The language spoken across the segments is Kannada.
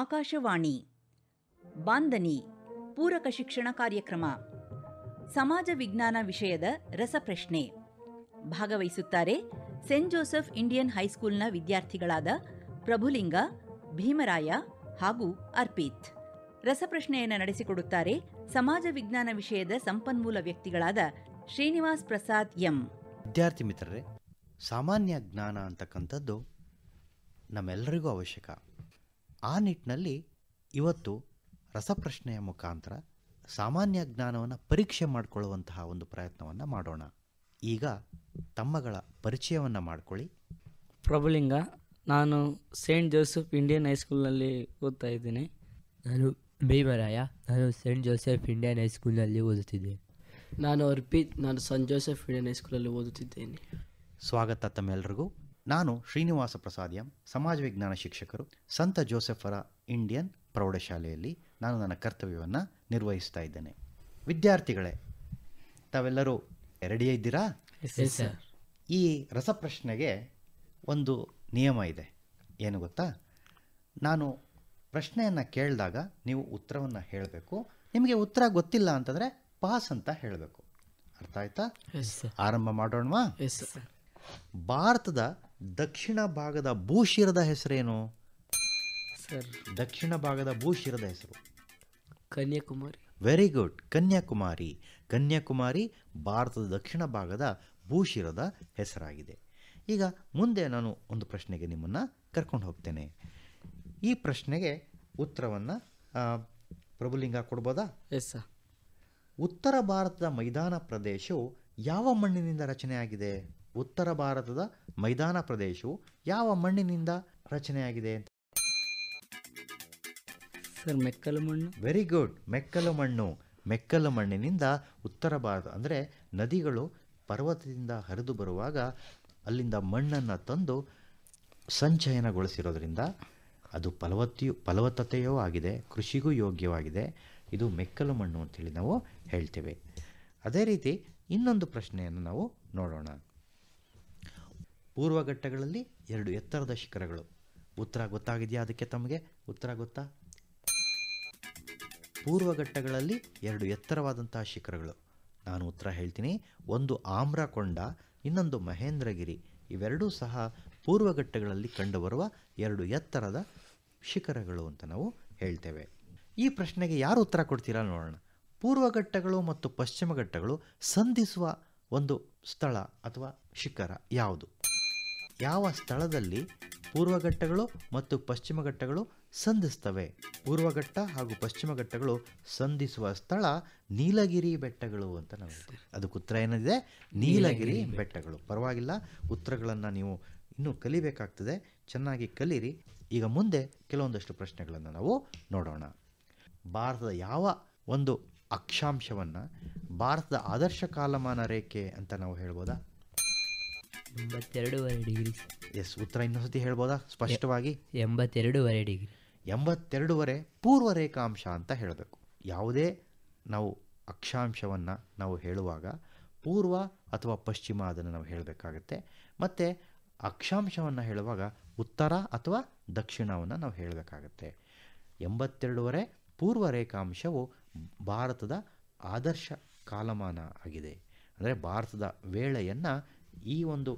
ಆಕಾಶವಾಣಿ ಬಾಂಧನಿ ಪೂರಕ ಶಿಕ್ಷಣ ಕಾರ್ಯಕ್ರಮ ಸಮಾಜ ವಿಜ್ಞಾನ ವಿಷಯದ ರಸಪ್ರಶ್ನೆ ಭಾಗವಹಿಸುತ್ತಾರೆ ಸೆಂಟ್ ಜೋಸೆಫ್ ಇಂಡಿಯನ್ ಹೈಸ್ಕೂಲ್ನ ವಿದ್ಯಾರ್ಥಿಗಳಾದ ಪ್ರಭುಲಿಂಗ ಭೀಮರಾಯ ಹಾಗೂ ಅರ್ಪಿತ್ ರಸಪ್ರಶ್ನೆಯನ್ನು ನಡೆಸಿಕೊಡುತ್ತಾರೆ ಸಮಾಜ ವಿಜ್ಞಾನ ವಿಷಯದ ಸಂಪನ್ಮೂಲ ವ್ಯಕ್ತಿಗಳಾದ ಶ್ರೀನಿವಾಸ್ ಪ್ರಸಾದ್ ಎಂ ವಿದ್ಯಾರ್ಥಿ ಮಿತ್ರರೇ ಸಾಮಾನ್ಯ ಜ್ಞಾನ ಅಂತಕ್ಕಂಥದ್ದು ನಮ್ಮೆಲ್ಲರಿಗೂ ಅವಶ್ಯಕ ಆ ನಿಟ್ಟಿನಲ್ಲಿ ಇವತ್ತು ರಸಪ್ರಶ್ನೆಯ ಮುಖಾಂತರ ಸಾಮಾನ್ಯ ಜ್ಞಾನವನ್ನು ಪರೀಕ್ಷೆ ಮಾಡಿಕೊಳ್ಳುವಂತಹ ಒಂದು ಪ್ರಯತ್ನವನ್ನು ಮಾಡೋಣ ಈಗ ತಮ್ಮಗಳ ಪರಿಚಯವನ್ನು ಮಾಡಿಕೊಳ್ಳಿ ಪ್ರಭುಲಿಂಗ ನಾನು ಸೇಂಟ್ ಜೋಸೆಫ್ ಇಂಡಿಯನ್ ಹೈಸ್ಕೂಲ್ನಲ್ಲಿ ಓದ್ತಾ ಇದ್ದೀನಿ ನಾನು ಭೀಮರಾಯ ನಾನು ಸೇಂಟ್ ಜೋಸೆಫ್ ಇಂಡಿಯನ್ ಹೈಸ್ಕೂಲ್ನಲ್ಲಿ ಓದುತ್ತಿದ್ದೇನೆ ನಾನು ಅರ್ಪಿತ್ ನಾನು ಸನ್ ಜೋಸೆಫ್ ಇಂಡಿಯನ್ ಹೈಸ್ಕೂಲಲ್ಲಿ ಓದುತ್ತಿದ್ದೇನೆ ಸ್ವಾಗತ ತಮ್ಮೆಲ್ಲರಿಗೂ ನಾನು ಶ್ರೀನಿವಾಸ ಎಂ ಸಮಾಜ ವಿಜ್ಞಾನ ಶಿಕ್ಷಕರು ಸಂತ ಜೋಸೆಫರ ಇಂಡಿಯನ್ ಪ್ರೌಢಶಾಲೆಯಲ್ಲಿ ನಾನು ನನ್ನ ಕರ್ತವ್ಯವನ್ನು ನಿರ್ವಹಿಸ್ತಾ ಇದ್ದೇನೆ ವಿದ್ಯಾರ್ಥಿಗಳೇ ತಾವೆಲ್ಲರೂ ರೆಡಿಯೇ ಇದ್ದೀರಾ ಈ ರಸಪ್ರಶ್ನೆಗೆ ಒಂದು ನಿಯಮ ಇದೆ ಏನು ಗೊತ್ತಾ ನಾನು ಪ್ರಶ್ನೆಯನ್ನು ಕೇಳಿದಾಗ ನೀವು ಉತ್ತರವನ್ನು ಹೇಳಬೇಕು ನಿಮಗೆ ಉತ್ತರ ಗೊತ್ತಿಲ್ಲ ಅಂತಂದರೆ ಪಾಸ್ ಅಂತ ಹೇಳಬೇಕು ಅರ್ಥ ಆಯ್ತಾ ಆರಂಭ ಮಾಡೋಣವಾ ಭಾರತದ ದಕ್ಷಿಣ ಭಾಗದ ಭೂಶಿರದ ಹೆಸರೇನು ಸರ್ ದಕ್ಷಿಣ ಭಾಗದ ಭೂಶಿರದ ಹೆಸರು ಕನ್ಯಾಕುಮಾರಿ ವೆರಿ ಗುಡ್ ಕನ್ಯಾಕುಮಾರಿ ಕನ್ಯಾಕುಮಾರಿ ಭಾರತದ ದಕ್ಷಿಣ ಭಾಗದ ಭೂಶಿರದ ಹೆಸರಾಗಿದೆ ಈಗ ಮುಂದೆ ನಾನು ಒಂದು ಪ್ರಶ್ನೆಗೆ ನಿಮ್ಮನ್ನು ಕರ್ಕೊಂಡು ಹೋಗ್ತೇನೆ ಈ ಪ್ರಶ್ನೆಗೆ ಉತ್ತರವನ್ನು ಪ್ರಭುಲಿಂಗ ಕೊಡ್ಬೋದಾ ಎಸ್ ಸರ್ ಉತ್ತರ ಭಾರತದ ಮೈದಾನ ಪ್ರದೇಶವು ಯಾವ ಮಣ್ಣಿನಿಂದ ರಚನೆಯಾಗಿದೆ ಉತ್ತರ ಭಾರತದ ಮೈದಾನ ಪ್ರದೇಶವು ಯಾವ ಮಣ್ಣಿನಿಂದ ರಚನೆಯಾಗಿದೆ ಅಂತ ಸರ್ ಮೆಕ್ಕಲು ಮಣ್ಣು ವೆರಿ ಗುಡ್ ಮೆಕ್ಕಲು ಮಣ್ಣು ಮೆಕ್ಕಲು ಮಣ್ಣಿನಿಂದ ಉತ್ತರ ಭಾರತ ಅಂದರೆ ನದಿಗಳು ಪರ್ವತದಿಂದ ಹರಿದು ಬರುವಾಗ ಅಲ್ಲಿಂದ ಮಣ್ಣನ್ನು ತಂದು ಸಂಚಯನಗೊಳಿಸಿರೋದ್ರಿಂದ ಅದು ಫಲವತ್ತೆಯೂ ಫಲವತ್ತತೆಯೂ ಆಗಿದೆ ಕೃಷಿಗೂ ಯೋಗ್ಯವಾಗಿದೆ ಇದು ಮೆಕ್ಕಲು ಮಣ್ಣು ಅಂತೇಳಿ ನಾವು ಹೇಳ್ತೇವೆ ಅದೇ ರೀತಿ ಇನ್ನೊಂದು ಪ್ರಶ್ನೆಯನ್ನು ನಾವು ನೋಡೋಣ ಪೂರ್ವ ಘಟ್ಟಗಳಲ್ಲಿ ಎರಡು ಎತ್ತರದ ಶಿಖರಗಳು ಉತ್ತರ ಗೊತ್ತಾಗಿದೆಯಾ ಅದಕ್ಕೆ ತಮಗೆ ಉತ್ತರ ಗೊತ್ತಾ ಪೂರ್ವ ಘಟ್ಟಗಳಲ್ಲಿ ಎರಡು ಎತ್ತರವಾದಂತಹ ಶಿಖರಗಳು ನಾನು ಉತ್ತರ ಹೇಳ್ತೀನಿ ಒಂದು ಆಮ್ರಕೊಂಡ ಇನ್ನೊಂದು ಮಹೇಂದ್ರಗಿರಿ ಇವೆರಡೂ ಸಹ ಪೂರ್ವಘಟ್ಟಗಳಲ್ಲಿ ಕಂಡುಬರುವ ಎರಡು ಎತ್ತರದ ಶಿಖರಗಳು ಅಂತ ನಾವು ಹೇಳ್ತೇವೆ ಈ ಪ್ರಶ್ನೆಗೆ ಯಾರು ಉತ್ತರ ಕೊಡ್ತೀರಾ ನೋಡೋಣ ಪೂರ್ವಘಟ್ಟಗಳು ಮತ್ತು ಪಶ್ಚಿಮ ಘಟ್ಟಗಳು ಸಂಧಿಸುವ ಒಂದು ಸ್ಥಳ ಅಥವಾ ಶಿಖರ ಯಾವುದು ಯಾವ ಸ್ಥಳದಲ್ಲಿ ಪೂರ್ವಘಟ್ಟಗಳು ಮತ್ತು ಪಶ್ಚಿಮ ಘಟ್ಟಗಳು ಸಂಧಿಸ್ತವೆ ಪೂರ್ವಘಟ್ಟ ಹಾಗೂ ಪಶ್ಚಿಮ ಘಟ್ಟಗಳು ಸಂಧಿಸುವ ಸ್ಥಳ ನೀಲಗಿರಿ ಬೆಟ್ಟಗಳು ಅಂತ ನಾವು ಹೇಳ್ತೀವಿ ಅದಕ್ಕೆ ಉತ್ತರ ಏನಿದೆ ನೀಲಗಿರಿ ಬೆಟ್ಟಗಳು ಪರವಾಗಿಲ್ಲ ಉತ್ತರಗಳನ್ನು ನೀವು ಇನ್ನೂ ಕಲಿಬೇಕಾಗ್ತದೆ ಚೆನ್ನಾಗಿ ಕಲೀರಿ ಈಗ ಮುಂದೆ ಕೆಲವೊಂದಷ್ಟು ಪ್ರಶ್ನೆಗಳನ್ನು ನಾವು ನೋಡೋಣ ಭಾರತದ ಯಾವ ಒಂದು ಅಕ್ಷಾಂಶವನ್ನು ಭಾರತದ ಆದರ್ಶ ಕಾಲಮಾನ ರೇಖೆ ಅಂತ ನಾವು ಹೇಳ್ಬೋದಾ ಎಂಬತ್ತೆರಡುವರೆ ಡಿಗ್ರಿ ಎಸ್ ಉತ್ತರ ಇನ್ನೊಂದ್ಸತಿ ಹೇಳ್ಬೋದಾ ಸ್ಪಷ್ಟವಾಗಿ ಎಂಬತ್ತೆರಡುವರೆ ಡಿಗ್ರಿ ಎಂಬತ್ತೆರಡುವರೆ ಪೂರ್ವ ರೇಖಾಂಶ ಅಂತ ಹೇಳಬೇಕು ಯಾವುದೇ ನಾವು ಅಕ್ಷಾಂಶವನ್ನು ನಾವು ಹೇಳುವಾಗ ಪೂರ್ವ ಅಥವಾ ಪಶ್ಚಿಮ ಅದನ್ನು ನಾವು ಹೇಳಬೇಕಾಗತ್ತೆ ಮತ್ತು ಅಕ್ಷಾಂಶವನ್ನು ಹೇಳುವಾಗ ಉತ್ತರ ಅಥವಾ ದಕ್ಷಿಣವನ್ನು ನಾವು ಹೇಳಬೇಕಾಗತ್ತೆ ಎಂಬತ್ತೆರಡೂವರೆ ಪೂರ್ವ ರೇಖಾಂಶವು ಭಾರತದ ಆದರ್ಶ ಕಾಲಮಾನ ಆಗಿದೆ ಅಂದರೆ ಭಾರತದ ವೇಳೆಯನ್ನು ಈ ಒಂದು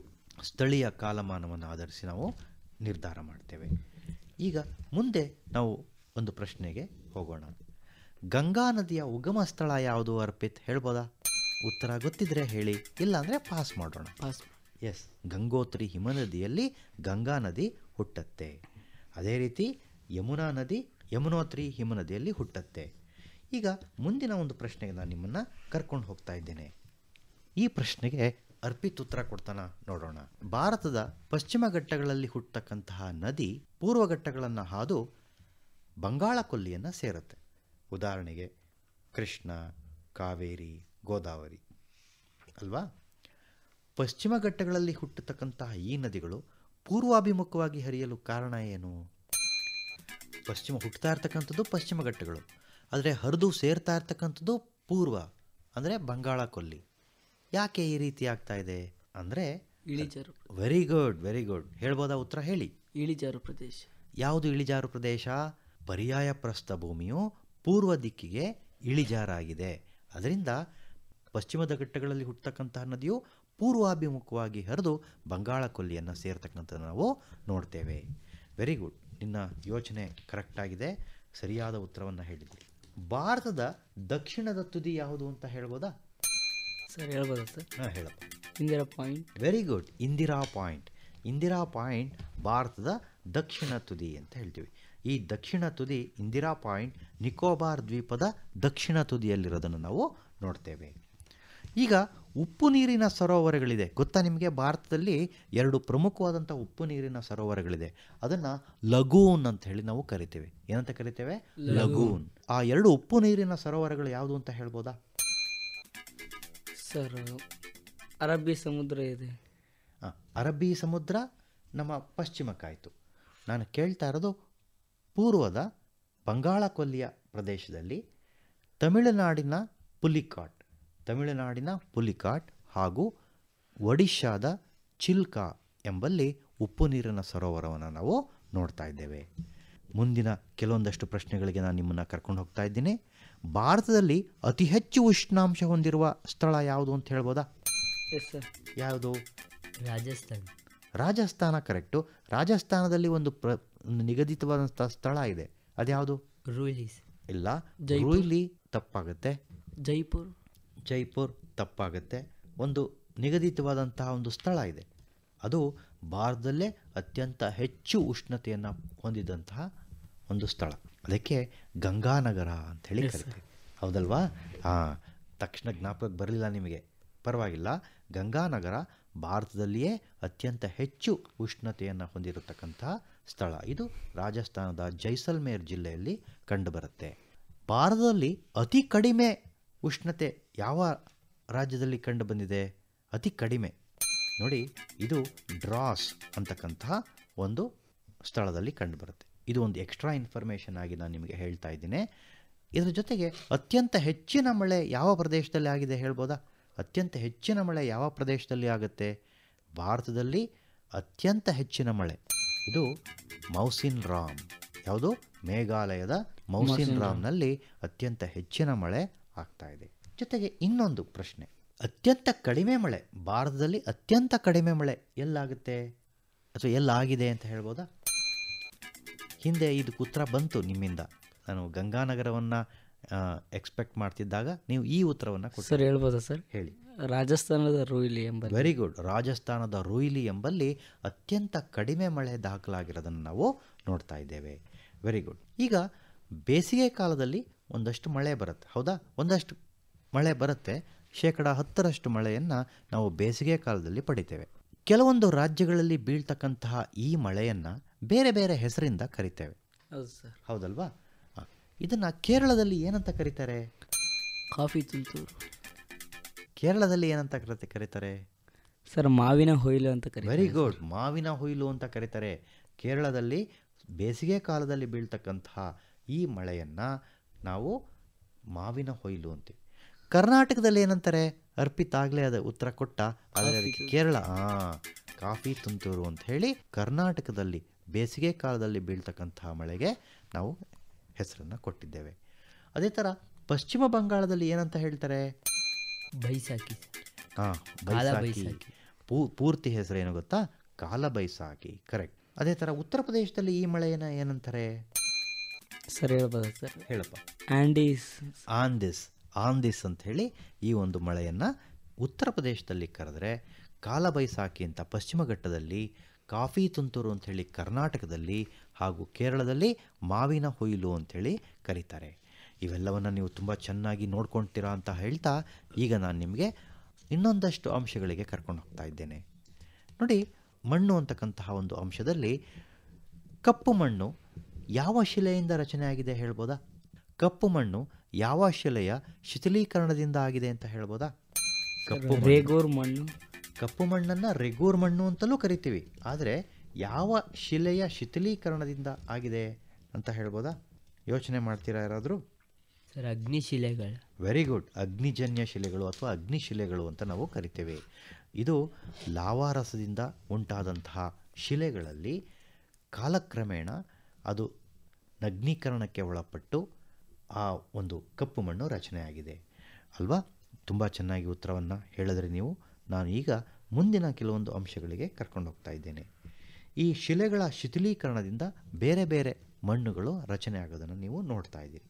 ಸ್ಥಳೀಯ ಕಾಲಮಾನವನ್ನು ಆಧರಿಸಿ ನಾವು ನಿರ್ಧಾರ ಮಾಡ್ತೇವೆ ಈಗ ಮುಂದೆ ನಾವು ಒಂದು ಪ್ರಶ್ನೆಗೆ ಹೋಗೋಣ ಗಂಗಾ ನದಿಯ ಉಗಮ ಸ್ಥಳ ಯಾವುದು ಅರ್ಪಿತ್ ಹೇಳ್ಬೋದಾ ಉತ್ತರ ಗೊತ್ತಿದ್ರೆ ಹೇಳಿ ಇಲ್ಲಾಂದರೆ ಪಾಸ್ ಮಾಡೋಣ ಪಾಸ್ ಎಸ್ ಗಂಗೋತ್ರಿ ಹಿಮನದಿಯಲ್ಲಿ ಗಂಗಾ ನದಿ ಹುಟ್ಟತ್ತೆ ಅದೇ ರೀತಿ ಯಮುನಾ ನದಿ ಯಮುನೋತ್ರಿ ಹಿಮನದಿಯಲ್ಲಿ ಹುಟ್ಟತ್ತೆ ಈಗ ಮುಂದಿನ ಒಂದು ಪ್ರಶ್ನೆಗೆ ನಾನು ನಿಮ್ಮನ್ನು ಕರ್ಕೊಂಡು ಹೋಗ್ತಾ ಇದ್ದೇನೆ ಈ ಪ್ರಶ್ನೆಗೆ ಅರ್ಪಿತ್ ಉತ್ತರ ಕೊಡ್ತಾನ ನೋಡೋಣ ಭಾರತದ ಪಶ್ಚಿಮ ಘಟ್ಟಗಳಲ್ಲಿ ಹುಟ್ಟತಕ್ಕಂತಹ ನದಿ ಪೂರ್ವ ಘಟ್ಟಗಳನ್ನು ಹಾದು ಬಂಗಾಳ ಕೊಲ್ಲಿಯನ್ನು ಸೇರುತ್ತೆ ಉದಾಹರಣೆಗೆ ಕೃಷ್ಣ ಕಾವೇರಿ ಗೋದಾವರಿ ಅಲ್ವಾ ಪಶ್ಚಿಮ ಘಟ್ಟಗಳಲ್ಲಿ ಹುಟ್ಟತಕ್ಕಂತಹ ಈ ನದಿಗಳು ಪೂರ್ವಾಭಿಮುಖವಾಗಿ ಹರಿಯಲು ಕಾರಣ ಏನು ಪಶ್ಚಿಮ ಹುಟ್ಟುತ್ತಾ ಇರ್ತಕ್ಕಂಥದ್ದು ಪಶ್ಚಿಮ ಘಟ್ಟಗಳು ಆದರೆ ಹರಿದು ಸೇರ್ತಾ ಇರ್ತಕ್ಕಂಥದ್ದು ಪೂರ್ವ ಅಂದರೆ ಬಂಗಾಳ ಕೊಲ್ಲಿ ಯಾಕೆ ಈ ರೀತಿ ಆಗ್ತಾ ಇದೆ ಅಂದರೆ ಇಳಿಜಾರು ವೆರಿ ಗುಡ್ ವೆರಿ ಗುಡ್ ಹೇಳ್ಬೋದಾ ಉತ್ತರ ಹೇಳಿ ಇಳಿಜಾರು ಪ್ರದೇಶ ಯಾವುದು ಇಳಿಜಾರು ಪ್ರದೇಶ ಪರ್ಯಾಯ ಪ್ರಸ್ಥ ಭೂಮಿಯು ಪೂರ್ವ ದಿಕ್ಕಿಗೆ ಇಳಿಜಾರಾಗಿದೆ ಅದರಿಂದ ಪಶ್ಚಿಮದ ಘಟ್ಟಗಳಲ್ಲಿ ಹುಟ್ಟತಕ್ಕಂತಹ ನದಿಯು ಪೂರ್ವಾಭಿಮುಖವಾಗಿ ಹರಿದು ಬಂಗಾಳ ಕೊಲ್ಲಿಯನ್ನು ಸೇರ್ತಕ್ಕಂಥ ನಾವು ನೋಡ್ತೇವೆ ವೆರಿ ಗುಡ್ ನಿನ್ನ ಯೋಚನೆ ಕರೆಕ್ಟಾಗಿದೆ ಸರಿಯಾದ ಉತ್ತರವನ್ನು ಹೇಳಿದ್ರಿ ಭಾರತದ ದಕ್ಷಿಣದ ತುದಿ ಯಾವುದು ಅಂತ ಹೇಳ್ಬೋದಾ ಸರ್ ಹೇಳ್ಬೋದಾ ಸರ್ ಹಾಂ ಹೇಳಪ್ಪ Indira point very good Indira point Indira point ಭಾರತದ ದಕ್ಷಿಣ ತುದಿ ಅಂತ ಹೇಳ್ತೀವಿ ಈ ದಕ್ಷಿಣ ತುದಿ ಇಂದಿರಾ ಪಾಯಿಂಟ್ ನಿಕೋಬಾರ್ ದ್ವೀಪದ ದಕ್ಷಿಣ ತುದಿಯಲ್ಲಿರೋದನ್ನು ನಾವು ನೋಡ್ತೇವೆ ಈಗ ಉಪ್ಪು ನೀರಿನ ಸರೋವರಗಳಿದೆ ಗೊತ್ತಾ ನಿಮಗೆ ಭಾರತದಲ್ಲಿ ಎರಡು ಪ್ರಮುಖವಾದಂಥ ಉಪ್ಪು ನೀರಿನ ಸರೋವರಗಳಿದೆ ಅದನ್ನು ಲಗೂನ್ ಅಂತ ಹೇಳಿ ನಾವು ಕರಿತೇವೆ ಏನಂತ ಕರಿತೇವೆ ಲಗೂನ್ ಆ ಎರಡು ಉಪ್ಪು ನೀರಿನ ಸರೋವರಗಳು ಯಾವುದು ಅಂತ ಹೇಳ್ಬೋದಾ ಸರ್ ಅರಬ್ಬಿ ಸಮುದ್ರ ಇದೆ ಅರಬ್ಬಿ ಸಮುದ್ರ ನಮ್ಮ ಪಶ್ಚಿಮಕ್ಕಾಯಿತು ನಾನು ಕೇಳ್ತಾ ಇರೋದು ಪೂರ್ವದ ಬಂಗಾಳ ಕೊಲ್ಲಿಯ ಪ್ರದೇಶದಲ್ಲಿ ತಮಿಳುನಾಡಿನ ಪುಲಿಕಾಟ್ ತಮಿಳುನಾಡಿನ ಪುಲಿಕಾಟ್ ಹಾಗೂ ಒಡಿಶಾದ ಚಿಲ್ಕಾ ಎಂಬಲ್ಲಿ ಉಪ್ಪು ನೀರಿನ ಸರೋವರವನ್ನು ನಾವು ನೋಡ್ತಾ ಇದ್ದೇವೆ ಮುಂದಿನ ಕೆಲವೊಂದಷ್ಟು ಪ್ರಶ್ನೆಗಳಿಗೆ ನಾನು ನಿಮ್ಮನ್ನು ಕರ್ಕೊಂಡು ಹೋಗ್ತಾ ಇದ್ದೀನಿ ಭಾರತದಲ್ಲಿ ಅತಿ ಹೆಚ್ಚು ಉಷ್ಣಾಂಶ ಹೊಂದಿರುವ ಸ್ಥಳ ಯಾವುದು ಅಂತ ಹೇಳ್ಬೋದಾ ಎಸ್ ಯಾವುದು ರಾಜಸ್ಥಾನ ರಾಜಸ್ಥಾನ ಕರೆಕ್ಟು ರಾಜಸ್ಥಾನದಲ್ಲಿ ಒಂದು ಪ್ರ ನಿಗದಿತವಾದಂಥ ಸ್ಥಳ ಇದೆ ಅದ್ಯಾವುದು ರೂಯ್ಲಿ ಇಲ್ಲ ರೂಯ್ಲಿ ತಪ್ಪಾಗುತ್ತೆ ಜೈಪುರ್ ಜೈಪುರ್ ತಪ್ಪಾಗುತ್ತೆ ಒಂದು ನಿಗದಿತವಾದಂತಹ ಒಂದು ಸ್ಥಳ ಇದೆ ಅದು ಭಾರತದಲ್ಲೇ ಅತ್ಯಂತ ಹೆಚ್ಚು ಉಷ್ಣತೆಯನ್ನು ಹೊಂದಿದಂತಹ ಒಂದು ಸ್ಥಳ ಅದಕ್ಕೆ ಗಂಗಾನಗರ ಹೇಳಿ ಕರಿತೀವಿ ಹೌದಲ್ವಾ ಹಾಂ ತಕ್ಷಣ ಜ್ಞಾಪಕಕ್ಕೆ ಬರಲಿಲ್ಲ ನಿಮಗೆ ಪರವಾಗಿಲ್ಲ ಗಂಗಾನಗರ ಭಾರತದಲ್ಲಿಯೇ ಅತ್ಯಂತ ಹೆಚ್ಚು ಉಷ್ಣತೆಯನ್ನು ಹೊಂದಿರತಕ್ಕಂತಹ ಸ್ಥಳ ಇದು ರಾಜಸ್ಥಾನದ ಜೈಸಲ್ಮೇರ್ ಜಿಲ್ಲೆಯಲ್ಲಿ ಕಂಡುಬರುತ್ತೆ ಭಾರತದಲ್ಲಿ ಅತಿ ಕಡಿಮೆ ಉಷ್ಣತೆ ಯಾವ ರಾಜ್ಯದಲ್ಲಿ ಕಂಡು ಬಂದಿದೆ ಅತಿ ಕಡಿಮೆ ನೋಡಿ ಇದು ಡ್ರಾಸ್ ಅಂತಕ್ಕಂತಹ ಒಂದು ಸ್ಥಳದಲ್ಲಿ ಕಂಡುಬರುತ್ತೆ ಇದು ಒಂದು ಎಕ್ಸ್ಟ್ರಾ ಇನ್ಫಾರ್ಮೇಷನ್ ಆಗಿ ನಾನು ನಿಮಗೆ ಹೇಳ್ತಾ ಇದ್ದೀನಿ ಇದರ ಜೊತೆಗೆ ಅತ್ಯಂತ ಹೆಚ್ಚಿನ ಮಳೆ ಯಾವ ಪ್ರದೇಶದಲ್ಲಿ ಆಗಿದೆ ಹೇಳ್ಬೋದಾ ಅತ್ಯಂತ ಹೆಚ್ಚಿನ ಮಳೆ ಯಾವ ಪ್ರದೇಶದಲ್ಲಿ ಆಗುತ್ತೆ ಭಾರತದಲ್ಲಿ ಅತ್ಯಂತ ಹೆಚ್ಚಿನ ಮಳೆ ಇದು ಮೌಸಿನ್ ರಾಮ್ ಯಾವುದು ಮೇಘಾಲಯದ ಮೌಸಿನ್ ರಾಮ್ನಲ್ಲಿ ಅತ್ಯಂತ ಹೆಚ್ಚಿನ ಮಳೆ ಆಗ್ತಾ ಇದೆ ಜೊತೆಗೆ ಇನ್ನೊಂದು ಪ್ರಶ್ನೆ ಅತ್ಯಂತ ಕಡಿಮೆ ಮಳೆ ಭಾರತದಲ್ಲಿ ಅತ್ಯಂತ ಕಡಿಮೆ ಮಳೆ ಎಲ್ಲಾಗುತ್ತೆ ಅಥವಾ ಎಲ್ಲಾಗಿದೆ ಅಂತ ಹೇಳ್ಬೋದಾ ಹಿಂದೆ ಐದು ಉತ್ತರ ಬಂತು ನಿಮ್ಮಿಂದ ನಾನು ಗಂಗಾನಗರವನ್ನು ಎಕ್ಸ್ಪೆಕ್ಟ್ ಮಾಡ್ತಿದ್ದಾಗ ನೀವು ಈ ಉತ್ತರವನ್ನು ಸರ್ ಹೇಳ್ಬೋದಾ ಸರ್ ಹೇಳಿ ರಾಜಸ್ಥಾನದ ರೋಹಿಲಿ ಎಂಬಲ್ಲಿ ವೆರಿ ಗುಡ್ ರಾಜಸ್ಥಾನದ ರೋಹಿಲಿ ಎಂಬಲ್ಲಿ ಅತ್ಯಂತ ಕಡಿಮೆ ಮಳೆ ದಾಖಲಾಗಿರೋದನ್ನು ನಾವು ನೋಡ್ತಾ ಇದ್ದೇವೆ ವೆರಿ ಗುಡ್ ಈಗ ಬೇಸಿಗೆ ಕಾಲದಲ್ಲಿ ಒಂದಷ್ಟು ಮಳೆ ಬರುತ್ತೆ ಹೌದಾ ಒಂದಷ್ಟು ಮಳೆ ಬರುತ್ತೆ ಶೇಕಡ ಹತ್ತರಷ್ಟು ಮಳೆಯನ್ನು ನಾವು ಬೇಸಿಗೆ ಕಾಲದಲ್ಲಿ ಪಡಿತೇವೆ ಕೆಲವೊಂದು ರಾಜ್ಯಗಳಲ್ಲಿ ಬೀಳ್ತಕ್ಕಂತಹ ಈ ಮಳೆಯನ್ನು ಬೇರೆ ಬೇರೆ ಹೆಸರಿಂದ ಕರಿತೇವೆ ಹೌದಲ್ವಾ ಇದನ್ನು ಕೇರಳದಲ್ಲಿ ಏನಂತ ಕರೀತಾರೆ ಕಾಫಿ ತುಂತೂರು ಕೇರಳದಲ್ಲಿ ಏನಂತ ಕರೀತಾರೆ ಸರ್ ಮಾವಿನ ಹೊಯ್ಲು ಅಂತ ಕರಿ ವೆರಿ ಗುಡ್ ಮಾವಿನ ಹೊಯ್ಲು ಅಂತ ಕರೀತಾರೆ ಕೇರಳದಲ್ಲಿ ಬೇಸಿಗೆ ಕಾಲದಲ್ಲಿ ಬೀಳ್ತಕ್ಕಂತಹ ಈ ಮಳೆಯನ್ನು ನಾವು ಮಾವಿನ ಹೊಯ್ಲು ಅಂತೀವಿ ಕರ್ನಾಟಕದಲ್ಲಿ ಏನಂತಾರೆ ಅರ್ಪಿತಾಗಲೇ ಅದು ಉತ್ತರ ಕೊಟ್ಟ ಆದರೆ ಅದಕ್ಕೆ ಕೇರಳ ಕಾಫಿ ತುಂತೂರು ಅಂತ ಹೇಳಿ ಕರ್ನಾಟಕದಲ್ಲಿ ಬೇಸಿಗೆ ಕಾಲದಲ್ಲಿ ಬೀಳ್ತಕ್ಕಂತಹ ಮಳೆಗೆ ನಾವು ಹೆಸರನ್ನು ಕೊಟ್ಟಿದ್ದೇವೆ ಅದೇ ಥರ ಪಶ್ಚಿಮ ಬಂಗಾಳದಲ್ಲಿ ಏನಂತ ಹೇಳ್ತಾರೆ ಬೈಸಾಕಿ ಹಾಂ ಬೈಸಾಕಿ ಪೂರ್ತಿ ಹೆಸರು ಏನು ಗೊತ್ತಾ ಕಾಲ ಬೈಸಾಕಿ ಕರೆಕ್ಟ್ ಅದೇ ಥರ ಉತ್ತರ ಪ್ರದೇಶದಲ್ಲಿ ಈ ಮಳೆಯನ್ನ ಏನಂತಾರೆ ಸರ್ ಹೇಳ್ಬೋದ ಸರ್ ಹೇಳಪ್ಪ ಆಂಡೀಸ್ ಆಂದಿಸ್ ಆಂದಿಸ್ ಅಂತ ಹೇಳಿ ಈ ಒಂದು ಮಳೆಯನ್ನು ಉತ್ತರ ಪ್ರದೇಶದಲ್ಲಿ ಕರೆದ್ರೆ ಕಾಲ ಬೈಸಾಕಿ ಅಂತ ಪಶ್ಚಿಮ ಘಟ್ಟದಲ್ಲಿ ಕಾಫಿ ತುಂತುರು ಅಂಥೇಳಿ ಕರ್ನಾಟಕದಲ್ಲಿ ಹಾಗೂ ಕೇರಳದಲ್ಲಿ ಮಾವಿನ ಹುಯಿಲು ಅಂಥೇಳಿ ಕರೀತಾರೆ ಇವೆಲ್ಲವನ್ನು ನೀವು ತುಂಬ ಚೆನ್ನಾಗಿ ನೋಡ್ಕೊಳ್ತೀರಾ ಅಂತ ಹೇಳ್ತಾ ಈಗ ನಾನು ನಿಮಗೆ ಇನ್ನೊಂದಷ್ಟು ಅಂಶಗಳಿಗೆ ಕರ್ಕೊಂಡು ಹೋಗ್ತಾ ಇದ್ದೇನೆ ನೋಡಿ ಮಣ್ಣು ಅಂತಕ್ಕಂತಹ ಒಂದು ಅಂಶದಲ್ಲಿ ಕಪ್ಪು ಮಣ್ಣು ಯಾವ ಶಿಲೆಯಿಂದ ರಚನೆ ಆಗಿದೆ ಹೇಳ್ಬೋದಾ ಕಪ್ಪು ಮಣ್ಣು ಯಾವ ಶಿಲೆಯ ಶಿಥಿಲೀಕರಣದಿಂದ ಆಗಿದೆ ಅಂತ ಹೇಳ್ಬೋದಾ ಕಪ್ಪು ಮಣ್ಣು ಕಪ್ಪು ಮಣ್ಣನ್ನು ರೆಗೂರ್ ಮಣ್ಣು ಅಂತಲೂ ಕರಿತೀವಿ ಆದರೆ ಯಾವ ಶಿಲೆಯ ಶಿಥಿಲೀಕರಣದಿಂದ ಆಗಿದೆ ಅಂತ ಹೇಳ್ಬೋದಾ ಯೋಚನೆ ಮಾಡ್ತೀರಾ ಯಾರಾದರೂ ಸರ್ ಅಗ್ನಿಶಿಲೆಗಳು ವೆರಿ ಗುಡ್ ಅಗ್ನಿಜನ್ಯ ಶಿಲೆಗಳು ಅಥವಾ ಅಗ್ನಿಶಿಲೆಗಳು ಅಂತ ನಾವು ಕರಿತೇವೆ ಇದು ಲಾವಾರಸದಿಂದ ಉಂಟಾದಂತಹ ಶಿಲೆಗಳಲ್ಲಿ ಕಾಲಕ್ರಮೇಣ ಅದು ನಗ್ನೀಕರಣಕ್ಕೆ ಒಳಪಟ್ಟು ಆ ಒಂದು ಕಪ್ಪು ಮಣ್ಣು ರಚನೆಯಾಗಿದೆ ಅಲ್ವಾ ತುಂಬ ಚೆನ್ನಾಗಿ ಉತ್ತರವನ್ನು ಹೇಳಿದ್ರೆ ನೀವು ನಾನು ಈಗ ಮುಂದಿನ ಕೆಲವೊಂದು ಅಂಶಗಳಿಗೆ ಕರ್ಕೊಂಡು ಹೋಗ್ತಾ ಇದ್ದೇನೆ ಈ ಶಿಲೆಗಳ ಶಿಥಿಲೀಕರಣದಿಂದ ಬೇರೆ ಬೇರೆ ಮಣ್ಣುಗಳು ರಚನೆ ಆಗೋದನ್ನು ನೀವು ನೋಡ್ತಾ ಇದ್ದೀರಿ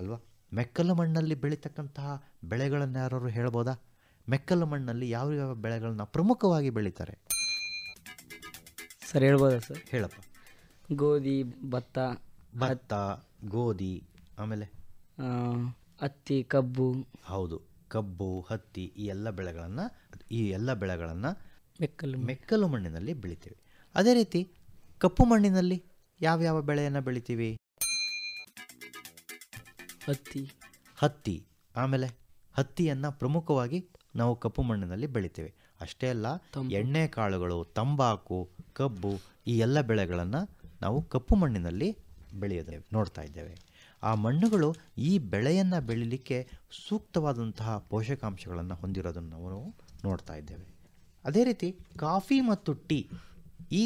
ಅಲ್ವಾ ಮೆಕ್ಕಲು ಮಣ್ಣಲ್ಲಿ ಬೆಳೀತಕ್ಕಂತಹ ಬೆಳೆಗಳನ್ನು ಹೇಳ್ಬೋದಾ ಮೆಕ್ಕಲು ಮಣ್ಣಲ್ಲಿ ಯಾವ ಯಾವ ಬೆಳೆಗಳನ್ನ ಪ್ರಮುಖವಾಗಿ ಬೆಳೀತಾರೆ ಸರ್ ಹೇಳ್ಬೋದಾ ಸರ್ ಹೇಳಪ್ಪ ಗೋಧಿ ಭತ್ತ ಭತ್ತ ಗೋಧಿ ಆಮೇಲೆ ಹತ್ತಿ ಕಬ್ಬು ಹೌದು ಕಬ್ಬು ಹತ್ತಿ ಈ ಎಲ್ಲ ಬೆಳೆಗಳನ್ನು ಈ ಎಲ್ಲ ಬೆಳೆಗಳನ್ನು ಮೆಕ್ಕಲು ಮೆಕ್ಕಲು ಮಣ್ಣಿನಲ್ಲಿ ಬೆಳಿತೀವಿ ಅದೇ ರೀತಿ ಕಪ್ಪು ಮಣ್ಣಿನಲ್ಲಿ ಯಾವ್ಯಾವ ಬೆಳೆಯನ್ನು ಬೆಳಿತೀವಿ ಹತ್ತಿ ಹತ್ತಿ ಆಮೇಲೆ ಹತ್ತಿಯನ್ನು ಪ್ರಮುಖವಾಗಿ ನಾವು ಕಪ್ಪು ಮಣ್ಣಿನಲ್ಲಿ ಬೆಳಿತೇವೆ ಅಷ್ಟೇ ಅಲ್ಲ ಎಣ್ಣೆ ಕಾಳುಗಳು ತಂಬಾಕು ಕಬ್ಬು ಈ ಎಲ್ಲ ಬೆಳೆಗಳನ್ನು ನಾವು ಕಪ್ಪು ಮಣ್ಣಿನಲ್ಲಿ ಬೆಳೆಯುತ್ತೇವೆ ನೋಡ್ತಾ ಇದ್ದೇವೆ ಆ ಮಣ್ಣುಗಳು ಈ ಬೆಳೆಯನ್ನು ಬೆಳೀಲಿಕ್ಕೆ ಸೂಕ್ತವಾದಂತಹ ಪೋಷಕಾಂಶಗಳನ್ನು ಹೊಂದಿರೋದನ್ನು ನಾವು ನೋಡ್ತಾ ಇದ್ದೇವೆ ಅದೇ ರೀತಿ ಕಾಫಿ ಮತ್ತು ಟೀ ಈ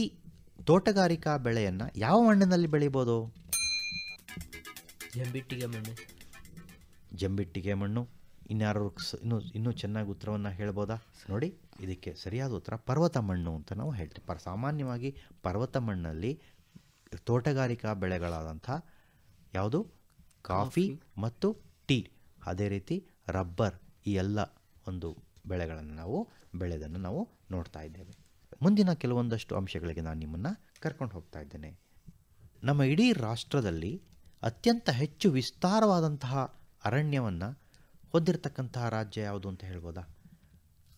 ತೋಟಗಾರಿಕಾ ಬೆಳೆಯನ್ನು ಯಾವ ಮಣ್ಣಿನಲ್ಲಿ ಬೆಳಿಬೋದು ಜಂಬಿಟ್ಟಿಗೆ ಮಣ್ಣು ಜಂಬಿಟ್ಟಿಗೆ ಮಣ್ಣು ಇನ್ಯಾರು ಇನ್ನು ಇನ್ನೂ ಚೆನ್ನಾಗಿ ಉತ್ತರವನ್ನು ಹೇಳ್ಬೋದಾ ನೋಡಿ ಇದಕ್ಕೆ ಸರಿಯಾದ ಉತ್ತರ ಪರ್ವತ ಮಣ್ಣು ಅಂತ ನಾವು ಹೇಳ್ತೀವಿ ಪರ್ ಸಾಮಾನ್ಯವಾಗಿ ಪರ್ವತ ಮಣ್ಣಲ್ಲಿ ತೋಟಗಾರಿಕಾ ಬೆಳೆಗಳಾದಂಥ ಯಾವುದು ಕಾಫಿ ಮತ್ತು ಟೀ ಅದೇ ರೀತಿ ರಬ್ಬರ್ ಈ ಎಲ್ಲ ಒಂದು ಬೆಳೆಗಳನ್ನು ನಾವು ಬೆಳೆದನ್ನು ನಾವು ನೋಡ್ತಾ ಇದ್ದೇವೆ ಮುಂದಿನ ಕೆಲವೊಂದಷ್ಟು ಅಂಶಗಳಿಗೆ ನಾನು ನಿಮ್ಮನ್ನು ಕರ್ಕೊಂಡು ಹೋಗ್ತಾ ಇದ್ದೇನೆ ನಮ್ಮ ಇಡೀ ರಾಷ್ಟ್ರದಲ್ಲಿ ಅತ್ಯಂತ ಹೆಚ್ಚು ವಿಸ್ತಾರವಾದಂತಹ ಅರಣ್ಯವನ್ನು ಹೊಂದಿರತಕ್ಕಂತಹ ರಾಜ್ಯ ಯಾವುದು ಅಂತ ಹೇಳ್ಬೋದಾ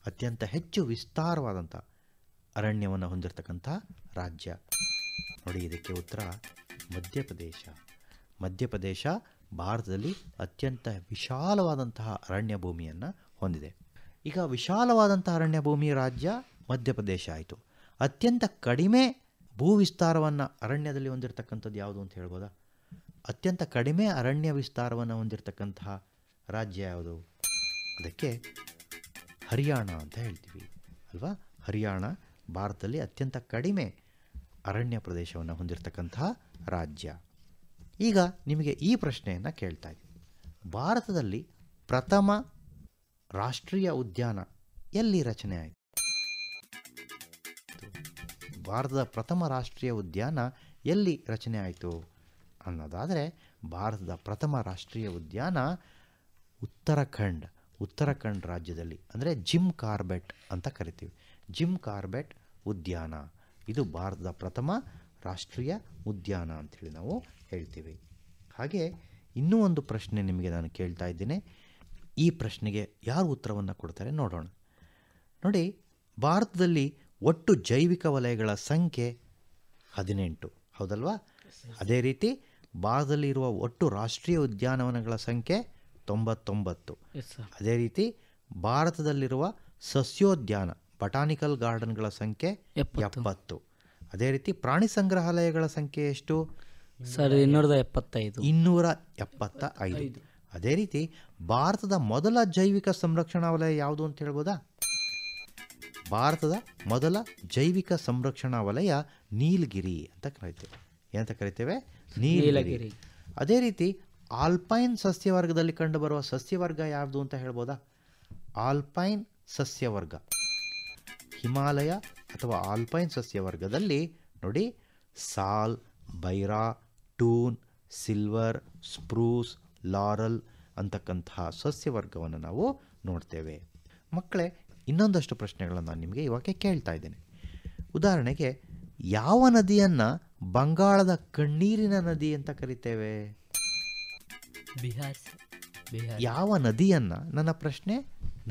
ಅತ್ಯಂತ ಹೆಚ್ಚು ವಿಸ್ತಾರವಾದಂಥ ಅರಣ್ಯವನ್ನು ಹೊಂದಿರತಕ್ಕಂಥ ರಾಜ್ಯ ನೋಡಿ ಇದಕ್ಕೆ ಉತ್ತರ ಮಧ್ಯಪ್ರದೇಶ ಮಧ್ಯಪ್ರದೇಶ ಭಾರತದಲ್ಲಿ ಅತ್ಯಂತ ವಿಶಾಲವಾದಂತಹ ಅರಣ್ಯ ಭೂಮಿಯನ್ನು ಹೊಂದಿದೆ ಈಗ ವಿಶಾಲವಾದಂಥ ಅರಣ್ಯ ಭೂಮಿ ರಾಜ್ಯ ಮಧ್ಯಪ್ರದೇಶ ಆಯಿತು ಅತ್ಯಂತ ಕಡಿಮೆ ಭೂ ವಿಸ್ತಾರವನ್ನು ಅರಣ್ಯದಲ್ಲಿ ಹೊಂದಿರತಕ್ಕಂಥದ್ದು ಯಾವುದು ಅಂತ ಹೇಳ್ಬೋದಾ ಅತ್ಯಂತ ಕಡಿಮೆ ಅರಣ್ಯ ವಿಸ್ತಾರವನ್ನು ಹೊಂದಿರತಕ್ಕಂತಹ ರಾಜ್ಯ ಯಾವುದು ಅದಕ್ಕೆ ಹರಿಯಾಣ ಅಂತ ಹೇಳ್ತೀವಿ ಅಲ್ವಾ ಹರಿಯಾಣ ಭಾರತದಲ್ಲಿ ಅತ್ಯಂತ ಕಡಿಮೆ ಅರಣ್ಯ ಪ್ರದೇಶವನ್ನು ಹೊಂದಿರತಕ್ಕಂತಹ ರಾಜ್ಯ ಈಗ ನಿಮಗೆ ಈ ಪ್ರಶ್ನೆಯನ್ನು ಕೇಳ್ತಾ ಭಾರತದಲ್ಲಿ ಪ್ರಥಮ ರಾಷ್ಟ್ರೀಯ ಉದ್ಯಾನ ಎಲ್ಲಿ ರಚನೆ ಆಯಿತು ಭಾರತದ ಪ್ರಥಮ ರಾಷ್ಟ್ರೀಯ ಉದ್ಯಾನ ಎಲ್ಲಿ ರಚನೆ ಆಯಿತು ಅನ್ನೋದಾದರೆ ಭಾರತದ ಪ್ರಥಮ ರಾಷ್ಟ್ರೀಯ ಉದ್ಯಾನ ಉತ್ತರಾಖಂಡ್ ಉತ್ತರಾಖಂಡ್ ರಾಜ್ಯದಲ್ಲಿ ಅಂದರೆ ಜಿಮ್ ಕಾರ್ಬೆಟ್ ಅಂತ ಕರಿತೀವಿ ಜಿಮ್ ಕಾರ್ಬೆಟ್ ಉದ್ಯಾನ ಇದು ಭಾರತದ ಪ್ರಥಮ ರಾಷ್ಟ್ರೀಯ ಉದ್ಯಾನ ಅಂಥೇಳಿ ನಾವು ಹೇಳ್ತೀವಿ ಹಾಗೆ ಇನ್ನೂ ಒಂದು ಪ್ರಶ್ನೆ ನಿಮಗೆ ನಾನು ಕೇಳ್ತಾ ಇದ್ದೀನಿ ಈ ಪ್ರಶ್ನೆಗೆ ಯಾರು ಉತ್ತರವನ್ನು ಕೊಡ್ತಾರೆ ನೋಡೋಣ ನೋಡಿ ಭಾರತದಲ್ಲಿ ಒಟ್ಟು ಜೈವಿಕ ವಲಯಗಳ ಸಂಖ್ಯೆ ಹದಿನೆಂಟು ಹೌದಲ್ವಾ ಅದೇ ರೀತಿ ಭಾರತದಲ್ಲಿರುವ ಒಟ್ಟು ರಾಷ್ಟ್ರೀಯ ಉದ್ಯಾನವನಗಳ ಸಂಖ್ಯೆ ತೊಂಬತ್ತೊಂಬತ್ತು ಅದೇ ರೀತಿ ಭಾರತದಲ್ಲಿರುವ ಸಸ್ಯೋದ್ಯಾನ ಬಟಾನಿಕಲ್ ಗಾರ್ಡನ್ಗಳ ಸಂಖ್ಯೆ ಎಪ್ಪತ್ತು ಅದೇ ರೀತಿ ಪ್ರಾಣಿ ಸಂಗ್ರಹಾಲಯಗಳ ಸಂಖ್ಯೆ ಎಷ್ಟು ಸರಿ ಇನ್ನೂರ ಎಪ್ಪತ್ತೈದು ಇನ್ನೂರ ಎಪ್ಪತ್ತ ಐದು ಅದೇ ರೀತಿ ಭಾರತದ ಮೊದಲ ಜೈವಿಕ ಸಂರಕ್ಷಣಾ ವಲಯ ಯಾವುದು ಅಂತ ಹೇಳ್ಬೋದಾ ಭಾರತದ ಮೊದಲ ಜೈವಿಕ ಸಂರಕ್ಷಣಾ ವಲಯ ನೀಲಗಿರಿ ಅಂತ ಕರಿತೇವೆ ಏನಂತ ಕರಿತೇವೆ ನೀಲಗಿರಿ ಅದೇ ರೀತಿ ಆಲ್ಪೈನ್ ಸಸ್ಯವರ್ಗದಲ್ಲಿ ಕಂಡುಬರುವ ಸಸ್ಯವರ್ಗ ಯಾವುದು ಅಂತ ಹೇಳ್ಬೋದಾ ಆಲ್ಪೈನ್ ಸಸ್ಯವರ್ಗ ಹಿಮಾಲಯ ಅಥವಾ ಆಲ್ಪೈನ್ ಸಸ್ಯವರ್ಗದಲ್ಲಿ ನೋಡಿ ಸಾಲ್ ಬೈರಾ ಟೂನ್ ಸಿಲ್ವರ್ ಸ್ಪ್ರೂಸ್ ಲಾರಲ್ ಅಂತಕ್ಕಂತಹ ಸಸ್ಯವರ್ಗವನ್ನು ನಾವು ನೋಡ್ತೇವೆ ಮಕ್ಕಳೇ ಇನ್ನೊಂದಷ್ಟು ಪ್ರಶ್ನೆಗಳನ್ನು ನಾನು ನಿಮಗೆ ಇವಾಗ ಕೇಳ್ತಾ ಇದ್ದೇನೆ ಉದಾಹರಣೆಗೆ ಯಾವ ನದಿಯನ್ನು ಬಂಗಾಳದ ಕಣ್ಣೀರಿನ ನದಿ ಅಂತ ಕರಿತೇವೆ ಬಿಹಾರ್ ಯಾವ ನದಿಯನ್ನು ನನ್ನ ಪ್ರಶ್ನೆ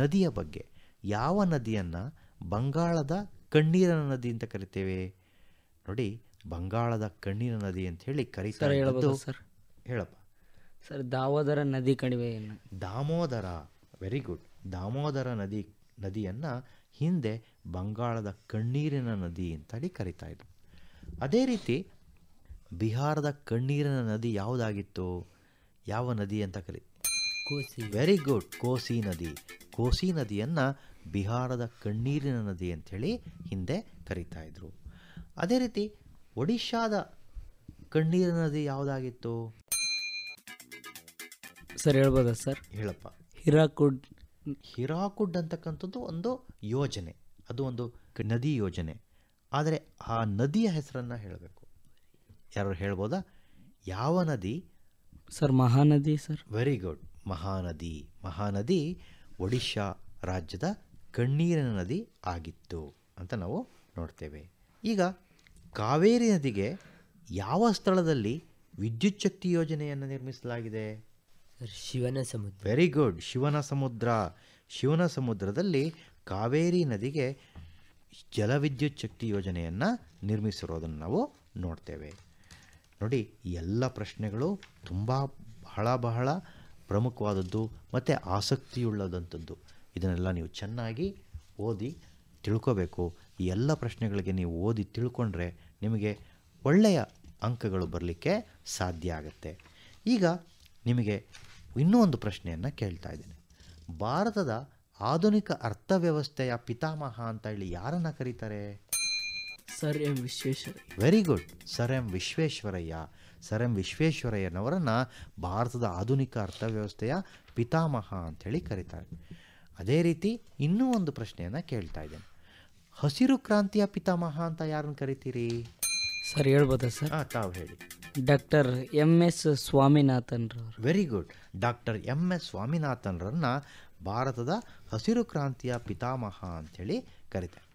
ನದಿಯ ಬಗ್ಗೆ ಯಾವ ನದಿಯನ್ನು ಬಂಗಾಳದ ಕಣ್ಣೀರಿನ ನದಿ ಅಂತ ಕರಿತೇವೆ ನೋಡಿ ಬಂಗಾಳದ ಕಣ್ಣಿನ ನದಿ ಅಂತ ಹೇಳಿ ಕರೀತಾರೆ ಸರ್ ಹೇಳಪ್ಪ ಸರ್ ದಾಮೋದರ ನದಿ ಕಣಿವೆ ದಾಮೋದರ ವೆರಿ ಗುಡ್ ದಾಮೋದರ ನದಿ ನದಿಯನ್ನು ಹಿಂದೆ ಬಂಗಾಳದ ಕಣ್ಣೀರಿನ ನದಿ ಅಂತೇಳಿ ಕರಿತಾ ಇದ್ರು ಅದೇ ರೀತಿ ಬಿಹಾರದ ಕಣ್ಣೀರಿನ ನದಿ ಯಾವುದಾಗಿತ್ತು ಯಾವ ನದಿ ಅಂತ ಕರಿ ಕೋಸಿ ವೆರಿ ಗುಡ್ ಕೋಸಿ ನದಿ ಕೋಸಿ ನದಿಯನ್ನು ಬಿಹಾರದ ಕಣ್ಣೀರಿನ ನದಿ ಅಂಥೇಳಿ ಹಿಂದೆ ಕರೀತಾ ಇದ್ರು ಅದೇ ರೀತಿ ಒಡಿಶಾದ ಕಣ್ಣೀರ ನದಿ ಯಾವುದಾಗಿತ್ತು ಸರ್ ಹೇಳ್ಬೋದಾ ಸರ್ ಹೇಳಪ್ಪ ಹಿರಾಕುಡ್ ಹಿರಾಕುಡ್ ಅಂತಕ್ಕಂಥದ್ದು ಒಂದು ಯೋಜನೆ ಅದು ಒಂದು ನದಿ ಯೋಜನೆ ಆದರೆ ಆ ನದಿಯ ಹೆಸರನ್ನು ಹೇಳಬೇಕು ಯಾರು ಹೇಳ್ಬೋದಾ ಯಾವ ನದಿ sir Mahanadi sir very good Mahanadi Mahanadi Odisha ರಾಜ್ಯದ ಕಣ್ಣೀರಿನ ನದಿ ಆಗಿತ್ತು ಅಂತ ನಾವು ನೋಡ್ತೇವೆ ಈಗ ಕಾವೇರಿ ನದಿಗೆ ಯಾವ ಸ್ಥಳದಲ್ಲಿ ವಿದ್ಯುಚ್ಛಕ್ತಿ ಶಕ್ತಿ ಯೋಜನೆಯನ್ನು ನಿರ್ಮಿಸಲಾಗಿದೆ ಶಿವನ ಸಮುದ್ರ ವೆರಿ ಗುಡ್ ಶಿವನ ಸಮುದ್ರ ಶಿವನ ಸಮುದ್ರದಲ್ಲಿ ಕಾವೇರಿ ನದಿಗೆ ಜಲವಿದ್ಯುಚ್ಛಕ್ತಿ ಶಕ್ತಿ ಯೋಜನೆಯನ್ನು ನಿರ್ಮಿಸಿರೋದನ್ನು ನಾವು ನೋಡ್ತೇವೆ ನೋಡಿ ಎಲ್ಲ ಪ್ರಶ್ನೆಗಳು ತುಂಬ ಬಹಳ ಬಹಳ ಪ್ರಮುಖವಾದದ್ದು ಮತ್ತು ಆಸಕ್ತಿಯುಳ್ಳದಂಥದ್ದು ಇದನ್ನೆಲ್ಲ ನೀವು ಚೆನ್ನಾಗಿ ಓದಿ ತಿಳ್ಕೋಬೇಕು ಈ ಎಲ್ಲ ಪ್ರಶ್ನೆಗಳಿಗೆ ನೀವು ಓದಿ ತಿಳ್ಕೊಂಡ್ರೆ ನಿಮಗೆ ಒಳ್ಳೆಯ ಅಂಕಗಳು ಬರಲಿಕ್ಕೆ ಸಾಧ್ಯ ಆಗುತ್ತೆ ಈಗ ನಿಮಗೆ ಇನ್ನೂ ಒಂದು ಪ್ರಶ್ನೆಯನ್ನು ಕೇಳ್ತಾ ಇದ್ದೇನೆ ಭಾರತದ ಆಧುನಿಕ ಅರ್ಥವ್ಯವಸ್ಥೆಯ ಪಿತಾಮಹ ಅಂತ ಹೇಳಿ ಯಾರನ್ನು ಕರೀತಾರೆ sir M Vishweshwara very good sir M Visvesvaraya sir M ವಿಶ್ವೇಶ್ವರಯ್ಯನವರನ್ನು ಭಾರತದ ಆಧುನಿಕ ಅರ್ಥವ್ಯವಸ್ಥೆಯ ಪಿತಾಮಹ ಹೇಳಿ ಕರೀತಾರೆ ಅದೇ ರೀತಿ ಇನ್ನೂ ಒಂದು ಪ್ರಶ್ನೆಯನ್ನು ಕೇಳ್ತಾ ಇದ್ದೇನೆ ಹಸಿರು ಕ್ರಾಂತಿಯ ಪಿತಾಮಹ ಅಂತ ಯಾರನ್ನು ಕರಿತೀರಿ ಸರ್ ಹೇಳ್ಬೋದ ಸರ್ ತಾವು ಹೇಳಿ doctor M S Swaminathan very good doctor M S ಸ್ವಾಮಿನಾಥನ್ರನ್ನ ಭಾರತದ ಹಸಿರು ಕ್ರಾಂತಿಯ ಪಿತಾಮಹ ಅಂಥೇಳಿ ಕರಿತಾರೆ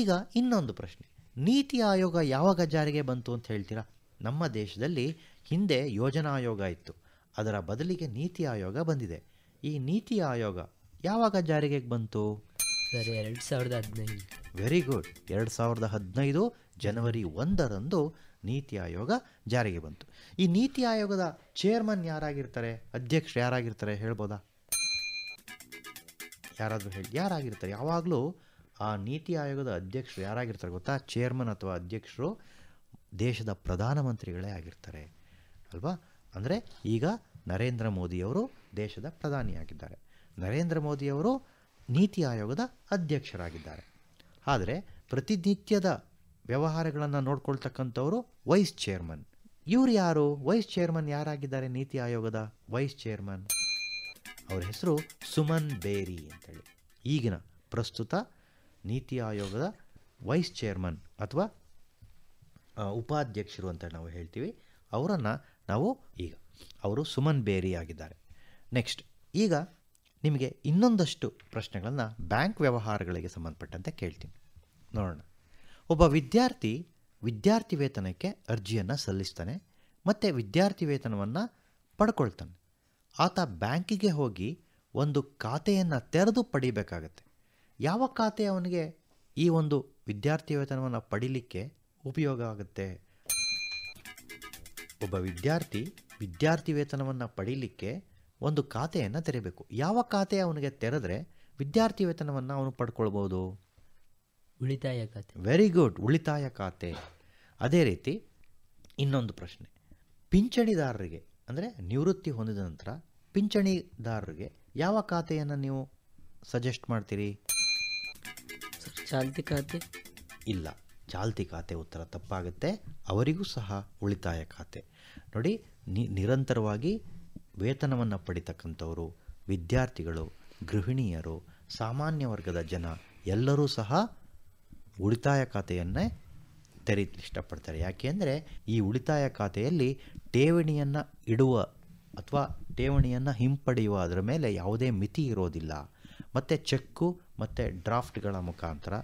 ಈಗ ಇನ್ನೊಂದು ಪ್ರಶ್ನೆ ನೀತಿ ಆಯೋಗ ಯಾವಾಗ ಜಾರಿಗೆ ಬಂತು ಅಂತ ಹೇಳ್ತೀರಾ ನಮ್ಮ ದೇಶದಲ್ಲಿ ಹಿಂದೆ ಯೋಜನಾ ಆಯೋಗ ಇತ್ತು ಅದರ ಬದಲಿಗೆ ನೀತಿ ಆಯೋಗ ಬಂದಿದೆ ಈ ನೀತಿ ಆಯೋಗ ಯಾವಾಗ ಜಾರಿಗೆ ಬಂತು ಸರಿ ಎರಡು ಸಾವಿರದ ಹದಿನೈದು ವೆರಿ ಗುಡ್ ಎರಡು ಸಾವಿರದ ಹದಿನೈದು ಜನವರಿ ಒಂದರಂದು ನೀತಿ ಆಯೋಗ ಜಾರಿಗೆ ಬಂತು ಈ ನೀತಿ ಆಯೋಗದ ಚೇರ್ಮನ್ ಯಾರಾಗಿರ್ತಾರೆ ಅಧ್ಯಕ್ಷರು ಯಾರಾಗಿರ್ತಾರೆ ಹೇಳ್ಬೋದಾ ಯಾರಾದರೂ ಹೇಳಿ ಯಾರಾಗಿರ್ತಾರೆ ಯಾವಾಗಲೂ ಆ ನೀತಿ ಆಯೋಗದ ಅಧ್ಯಕ್ಷರು ಯಾರಾಗಿರ್ತಾರೆ ಗೊತ್ತಾ ಚೇರ್ಮನ್ ಅಥವಾ ಅಧ್ಯಕ್ಷರು ದೇಶದ ಪ್ರಧಾನಮಂತ್ರಿಗಳೇ ಆಗಿರ್ತಾರೆ ಅಲ್ವಾ ಅಂದರೆ ಈಗ ನರೇಂದ್ರ ಮೋದಿಯವರು ದೇಶದ ಪ್ರಧಾನಿಯಾಗಿದ್ದಾರೆ ನರೇಂದ್ರ ಮೋದಿಯವರು ನೀತಿ ಆಯೋಗದ ಅಧ್ಯಕ್ಷರಾಗಿದ್ದಾರೆ ಆದರೆ ಪ್ರತಿನಿತ್ಯದ ವ್ಯವಹಾರಗಳನ್ನು ನೋಡ್ಕೊಳ್ತಕ್ಕಂಥವರು ವೈಸ್ ಚೇರ್ಮನ್ ಇವರು ಯಾರು ವೈಸ್ ಚೇರ್ಮನ್ ಯಾರಾಗಿದ್ದಾರೆ ನೀತಿ ಆಯೋಗದ ವೈಸ್ ಚೇರ್ಮನ್ ಅವರ ಹೆಸರು ಸುಮನ್ ಬೇರಿ ಅಂತೇಳಿ ಈಗಿನ ಪ್ರಸ್ತುತ ನೀತಿ ಆಯೋಗದ ವೈಸ್ ಚೇರ್ಮನ್ ಅಥವಾ ಉಪಾಧ್ಯಕ್ಷರು ಅಂತ ನಾವು ಹೇಳ್ತೀವಿ ಅವರನ್ನು ನಾವು ಈಗ ಅವರು ಸುಮನ್ ಬೇರಿ ಆಗಿದ್ದಾರೆ ನೆಕ್ಸ್ಟ್ ಈಗ ನಿಮಗೆ ಇನ್ನೊಂದಷ್ಟು ಪ್ರಶ್ನೆಗಳನ್ನು ಬ್ಯಾಂಕ್ ವ್ಯವಹಾರಗಳಿಗೆ ಸಂಬಂಧಪಟ್ಟಂತೆ ಕೇಳ್ತೀನಿ ನೋಡೋಣ ಒಬ್ಬ ವಿದ್ಯಾರ್ಥಿ ವಿದ್ಯಾರ್ಥಿ ವೇತನಕ್ಕೆ ಅರ್ಜಿಯನ್ನು ಸಲ್ಲಿಸ್ತಾನೆ ಮತ್ತು ವಿದ್ಯಾರ್ಥಿ ವೇತನವನ್ನು ಪಡ್ಕೊಳ್ತಾನೆ ಆತ ಬ್ಯಾಂಕಿಗೆ ಹೋಗಿ ಒಂದು ಖಾತೆಯನ್ನು ತೆರೆದು ಪಡಿಬೇಕಾಗತ್ತೆ ಯಾವ ಖಾತೆ ಅವನಿಗೆ ಈ ಒಂದು ವಿದ್ಯಾರ್ಥಿ ವೇತನವನ್ನು ಪಡೀಲಿಕ್ಕೆ ಉಪಯೋಗ ಆಗುತ್ತೆ ಒಬ್ಬ ವಿದ್ಯಾರ್ಥಿ ವಿದ್ಯಾರ್ಥಿ ವೇತನವನ್ನು ಪಡೀಲಿಕ್ಕೆ ಒಂದು ಖಾತೆಯನ್ನು ತೆರೆಯಬೇಕು ಯಾವ ಖಾತೆ ಅವನಿಗೆ ತೆರೆದರೆ ವಿದ್ಯಾರ್ಥಿ ವೇತನವನ್ನು ಅವನು ಪಡ್ಕೊಳ್ಬೋದು ಉಳಿತಾಯ ಖಾತೆ ವೆರಿ ಗುಡ್ ಉಳಿತಾಯ ಖಾತೆ ಅದೇ ರೀತಿ ಇನ್ನೊಂದು ಪ್ರಶ್ನೆ ಪಿಂಚಣಿದಾರರಿಗೆ ಅಂದರೆ ನಿವೃತ್ತಿ ಹೊಂದಿದ ನಂತರ ಪಿಂಚಣಿದಾರರಿಗೆ ಯಾವ ಖಾತೆಯನ್ನು ನೀವು ಸಜೆಸ್ಟ್ ಮಾಡ್ತೀರಿ ಚಾಲ್ತಿ ಖಾತೆ ಇಲ್ಲ ಚಾಲ್ತಿ ಖಾತೆ ಉತ್ತರ ತಪ್ಪಾಗುತ್ತೆ ಅವರಿಗೂ ಸಹ ಉಳಿತಾಯ ಖಾತೆ ನೋಡಿ ನಿರಂತರವಾಗಿ ವೇತನವನ್ನು ಪಡಿತಕ್ಕಂಥವರು ವಿದ್ಯಾರ್ಥಿಗಳು ಗೃಹಿಣಿಯರು ಸಾಮಾನ್ಯ ವರ್ಗದ ಜನ ಎಲ್ಲರೂ ಸಹ ಉಳಿತಾಯ ಖಾತೆಯನ್ನೇ ತೆರೀಲಿ ಇಷ್ಟಪಡ್ತಾರೆ ಯಾಕೆಂದರೆ ಈ ಉಳಿತಾಯ ಖಾತೆಯಲ್ಲಿ ಠೇವಣಿಯನ್ನು ಇಡುವ ಅಥವಾ ಠೇವಣಿಯನ್ನು ಹಿಂಪಡೆಯುವ ಅದರ ಮೇಲೆ ಯಾವುದೇ ಮಿತಿ ಇರೋದಿಲ್ಲ ಮತ್ತು ಚೆಕ್ಕು ಮತ್ತು ಡ್ರಾಫ್ಟ್ಗಳ ಮುಖಾಂತರ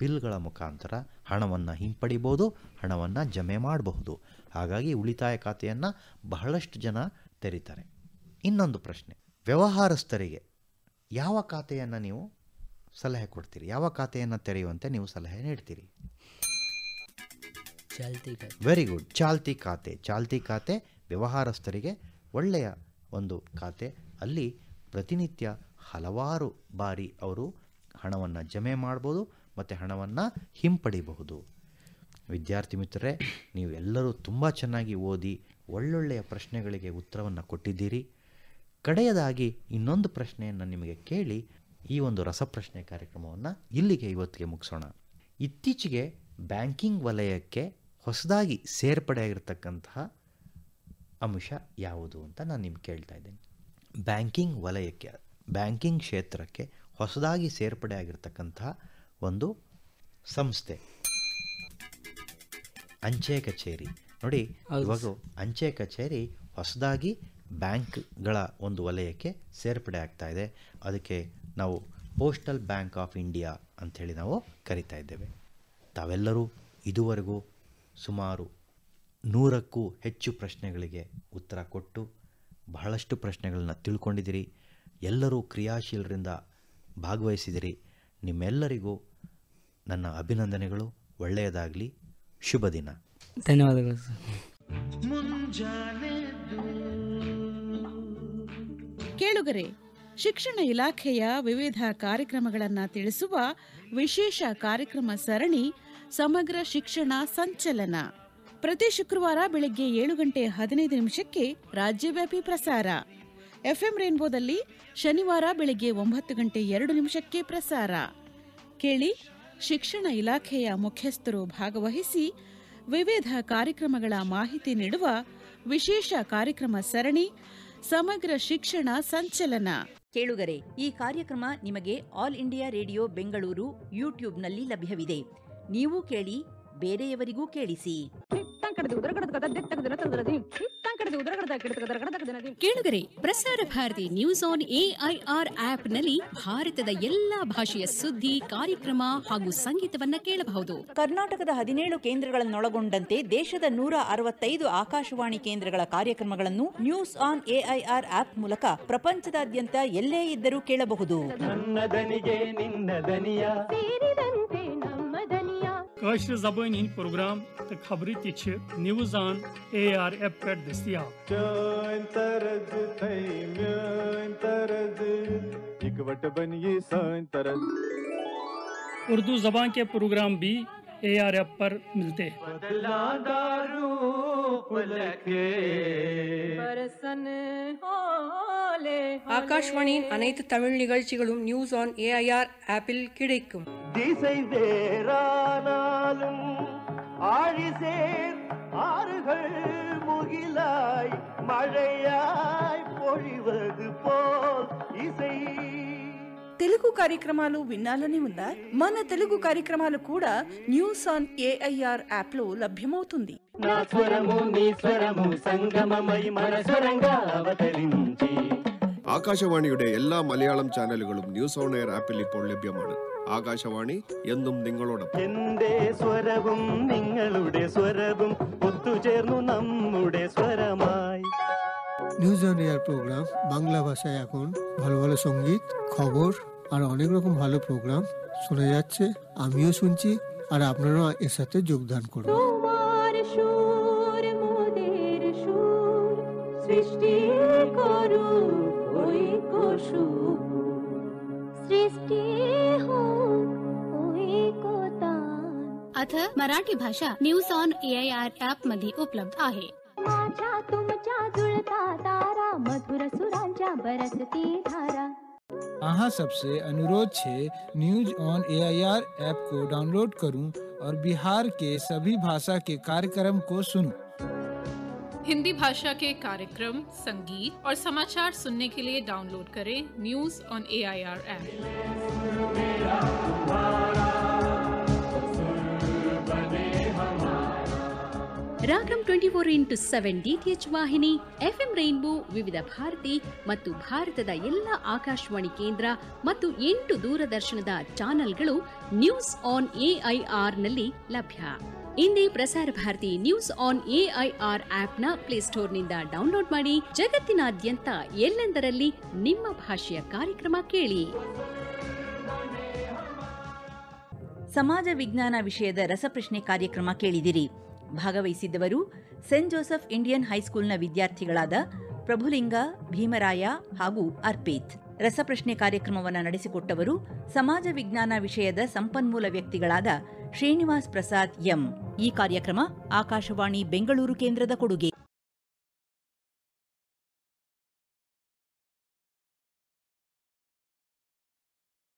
ಬಿಲ್ಗಳ ಮುಖಾಂತರ ಹಣವನ್ನು ಹಿಂಪಡಿಬೋದು ಹಣವನ್ನು ಜಮೆ ಮಾಡಬಹುದು ಹಾಗಾಗಿ ಉಳಿತಾಯ ಖಾತೆಯನ್ನು ಬಹಳಷ್ಟು ಜನ ತೆರೀತಾರೆ ಇನ್ನೊಂದು ಪ್ರಶ್ನೆ ವ್ಯವಹಾರಸ್ಥರಿಗೆ ಯಾವ ಖಾತೆಯನ್ನು ನೀವು ಸಲಹೆ ಕೊಡ್ತೀರಿ ಯಾವ ಖಾತೆಯನ್ನು ತೆರೆಯುವಂತೆ ನೀವು ಸಲಹೆ ನೀಡ್ತೀರಿ ಚಾಲ್ತಿ ವೆರಿ ಗುಡ್ ಚಾಲ್ತಿ ಖಾತೆ ಚಾಲ್ತಿ ಖಾತೆ ವ್ಯವಹಾರಸ್ಥರಿಗೆ ಒಳ್ಳೆಯ ಒಂದು ಖಾತೆ ಅಲ್ಲಿ ಪ್ರತಿನಿತ್ಯ ಹಲವಾರು ಬಾರಿ ಅವರು ಹಣವನ್ನು ಜಮೆ ಮಾಡ್ಬೋದು ಮತ್ತು ಹಣವನ್ನು ಹಿಂಪಡಿಬಹುದು ವಿದ್ಯಾರ್ಥಿ ಮಿತ್ರರೇ ನೀವೆಲ್ಲರೂ ತುಂಬ ಚೆನ್ನಾಗಿ ಓದಿ ಒಳ್ಳೊಳ್ಳೆಯ ಪ್ರಶ್ನೆಗಳಿಗೆ ಉತ್ತರವನ್ನು ಕೊಟ್ಟಿದ್ದೀರಿ ಕಡೆಯದಾಗಿ ಇನ್ನೊಂದು ಪ್ರಶ್ನೆಯನ್ನು ನಿಮಗೆ ಕೇಳಿ ಈ ಒಂದು ರಸಪ್ರಶ್ನೆ ಕಾರ್ಯಕ್ರಮವನ್ನು ಇಲ್ಲಿಗೆ ಇವತ್ತಿಗೆ ಮುಗಿಸೋಣ ಇತ್ತೀಚೆಗೆ ಬ್ಯಾಂಕಿಂಗ್ ವಲಯಕ್ಕೆ ಹೊಸದಾಗಿ ಸೇರ್ಪಡೆಯಾಗಿರ್ತಕ್ಕಂತಹ ಅಂಶ ಯಾವುದು ಅಂತ ನಾನು ನಿಮ್ಗೆ ಕೇಳ್ತಾ ಇದ್ದೀನಿ ಬ್ಯಾಂಕಿಂಗ್ ವಲಯಕ್ಕೆ ಬ್ಯಾಂಕಿಂಗ್ ಕ್ಷೇತ್ರಕ್ಕೆ ಹೊಸದಾಗಿ ಸೇರ್ಪಡೆಯಾಗಿರ್ತಕ್ಕಂತಹ ಒಂದು ಸಂಸ್ಥೆ ಅಂಚೆ ಕಚೇರಿ ನೋಡಿ ಇವಾಗ ಅಂಚೆ ಕಚೇರಿ ಹೊಸದಾಗಿ ಬ್ಯಾಂಕ್ಗಳ ಒಂದು ವಲಯಕ್ಕೆ ಸೇರ್ಪಡೆ ಆಗ್ತಾ ಇದೆ ಅದಕ್ಕೆ ನಾವು ಪೋಸ್ಟಲ್ ಬ್ಯಾಂಕ್ ಆಫ್ ಇಂಡಿಯಾ ಅಂಥೇಳಿ ನಾವು ಕರಿತಾ ಇದ್ದೇವೆ ತಾವೆಲ್ಲರೂ ಇದುವರೆಗೂ ಸುಮಾರು ನೂರಕ್ಕೂ ಹೆಚ್ಚು ಪ್ರಶ್ನೆಗಳಿಗೆ ಉತ್ತರ ಕೊಟ್ಟು ಬಹಳಷ್ಟು ಪ್ರಶ್ನೆಗಳನ್ನ ತಿಳ್ಕೊಂಡಿದ್ದೀರಿ ಎಲ್ಲರೂ ಕ್ರಿಯಾಶೀಲರಿಂದ ಭಾಗವಹಿಸಿದಿರಿ ನಿಮ್ಮೆಲ್ಲರಿಗೂ ನನ್ನ ಅಭಿನಂದನೆಗಳು ಒಳ್ಳೆಯದಾಗಲಿ ಶುಭ ದಿನ ಧನ್ಯವಾದಗಳು ಸರ್ ಕೇಳುಗರೆ ಶಿಕ್ಷಣ ಇಲಾಖೆಯ ವಿವಿಧ ಕಾರ್ಯಕ್ರಮಗಳನ್ನು ತಿಳಿಸುವ ವಿಶೇಷ ಕಾರ್ಯಕ್ರಮ ಸರಣಿ ಸಮಗ್ರ ಶಿಕ್ಷಣ ಸಂಚಲನ ಪ್ರತಿ ಶುಕ್ರವಾರ ಬೆಳಗ್ಗೆ ಏಳು ಗಂಟೆ ಹದಿನೈದು ನಿಮಿಷಕ್ಕೆ ರಾಜ್ಯವ್ಯಾಪಿ ಪ್ರಸಾರ ಎಫ್ಎಂ ರೇನ್ಬೋದಲ್ಲಿ ಶನಿವಾರ ಬೆಳಗ್ಗೆ ಒಂಬತ್ತು ಗಂಟೆ ಎರಡು ನಿಮಿಷಕ್ಕೆ ಪ್ರಸಾರ ಕೇಳಿ ಶಿಕ್ಷಣ ಇಲಾಖೆಯ ಮುಖ್ಯಸ್ಥರು ಭಾಗವಹಿಸಿ ವಿವಿಧ ಕಾರ್ಯಕ್ರಮಗಳ ಮಾಹಿತಿ ನೀಡುವ ವಿಶೇಷ ಕಾರ್ಯಕ್ರಮ ಸರಣಿ ಸಮಗ್ರ ಶಿಕ್ಷಣ ಸಂಚಲನ ಕೇಳುಗರೆ ಈ ಕಾರ್ಯಕ್ರಮ ನಿಮಗೆ ಆಲ್ ಇಂಡಿಯಾ ರೇಡಿಯೋ ಬೆಂಗಳೂರು ಯೂಟ್ಯೂಬ್ನಲ್ಲಿ ಲಭ್ಯವಿದೆ ನೀವು ಕೇಳಿ ಬೇರೆಯವರಿಗೂ ಕೇಳಿಸಿ ಕೇಳುಗರೆ Prasar Bharati news on AIR app ನಲ್ಲಿ ಭಾರತದ ಎಲ್ಲಾ ಭಾಷೆಯ ಸುದ್ದಿ ಕಾರ್ಯಕ್ರಮ ಹಾಗೂ ಸಂಗೀತವನ್ನ ಕೇಳಬಹುದು ಕರ್ನಾಟಕದ ಹದಿನೇಳು ಕೇಂದ್ರಗಳನ್ನೊಳಗೊಂಡಂತೆ ದೇಶದ ನೂರ ಅರವತ್ತೈದು ಆಕಾಶವಾಣಿ ಕೇಂದ್ರಗಳ ಕಾರ್ಯಕ್ರಮಗಳನ್ನು ನ್ಯೂಸ್ ಆನ್ ಎಐಆರ್ ಆಪ್ ಮೂಲಕ ಪ್ರಪಂಚದಾದ್ಯಂತ ಎಲ್ಲೇ ಇದ್ದರೂ ಕೇಳಬಹುದು کٲشِر زبٲنۍ ہٕنٛدۍ پروگرام تہٕ خبرٕ تہِ چھِ نِوٕز آن اے آر ایپ پٮ۪ٹھ دٔستیاب اردو زبان کے پروگرام بھی اے آر ایپ پر ملتے ہیں ஆகாஷ்வாணியின் அனைத்து தமிழ் நிகழ்ச்சிகளும் நியூஸ் ஆன் ஏஐஆர் ஆப்பிள் கிடைக்கும் திசை வேறானா ஆனாலும் ஆழிசேர் ஆறுகள் முகிலாய் மழையாய் பொழிவது போல் இசை తెలుగు కార్యక్రమాలు వినాలని ఉందా మన తెలుగు కార్యక్రమాలు కూడా న్యూస్ ఆన్ ఏఐఆర్ యాప్ లో లభ్యమవుతుంది నా ఎల్లా Malayalam channel news on AIR app ఇప్పుడు എല്ലാ ആകാശവാണി എന്നും നിങ്ങളോടൊപ്പം എന്റെ സ്വരവും നിങ്ങളുടെ സ്വരവും ഒത്തുചേർന്നു നമ്മുടെ സ്വരമായി news on AIR program Bangla ভাষায় এখন ভালো ভালো সঙ্গীত খবর আর অনেক রকম ভালো প্রোগ্রাম শোনা যাচ্ছে আমিও শুনছি আর আপনারাও এর সাথে যোগদান করুন তোমার সুর সুর মোদের সৃষ্টি করো ওই কসু সৃষ্টি अथ मराठी भाषा news on A I R app मध्ये उपलब्ध आहे माझ्या तुमच्या जुळता तारा मधुर सुरांच्या बरसती धारा सबसे अनुरोध छे news on A I R app को डाउनलोड करूं और बिहार के सभी भाषा के कार्यक्रम को सुनूं। हिंदी भाषा के कार्यक्रम संगीत और समाचार सुनने के लिए डाउनलोड करें news on A I R app Ragam twenty four into seven DTH ವಾಹಿನಿ ಎಫ್ಎಂ ರೈನ್ಬೋ ವಿವಿಧ ಭಾರತಿ ಮತ್ತು ಭಾರತದ ಎಲ್ಲ ಆಕಾಶವಾಣಿ ಕೇಂದ್ರ ಮತ್ತು ಎಂಟು ದೂರದರ್ಶನದ ಚಾನೆಲ್ಗಳು ನ್ಯೂಸ್ ಆನ್ ಎಐಆರ್ನಲ್ಲಿ ಲಭ್ಯ ಇಂದೇ Prasar Bharati news on AIR ಆಪ್ನ ಪ್ಲೇಸ್ಟೋರ್ನಿಂದ ಡೌನ್ಲೋಡ್ ಮಾಡಿ ಜಗತ್ತಿನಾದ್ಯಂತ ಎಲ್ಲೆಂದರಲ್ಲಿ ನಿಮ್ಮ ಭಾಷೆಯ ಕಾರ್ಯಕ್ರಮ ಕೇಳಿ ಸಮಾಜ ವಿಜ್ಞಾನ ವಿಷಯದ ರಸಪ್ರಶ್ನೆ ಕಾರ್ಯಕ್ರಮ ಕೇಳಿದಿರಿ ಭಾಗವಹಿಸಿದ್ದವರು ಸೆಂಟ್ ಜೋಸೆಫ್ ಇಂಡಿಯನ್ ಹೈಸ್ಕೂಲ್ನ ವಿದ್ಯಾರ್ಥಿಗಳಾದ ಪ್ರಭುಲಿಂಗ ಭೀಮರಾಯ ಹಾಗೂ ಅರ್ಪಿತ್ ರಸಪ್ರಶ್ನೆ ಕಾರ್ಯಕ್ರಮವನ್ನು ನಡೆಸಿಕೊಟ್ಟವರು ಸಮಾಜ ವಿಜ್ಞಾನ ವಿಷಯದ ಸಂಪನ್ಮೂಲ ವ್ಯಕ್ತಿಗಳಾದ ಶ್ರೀನಿವಾಸ್ ಪ್ರಸಾದ್ ಎಂ ಈ ಕಾರ್ಯಕ್ರಮ ಆಕಾಶವಾಣಿ ಬೆಂಗಳೂರು ಕೇಂದ್ರದ ಕೊಡುಗೆ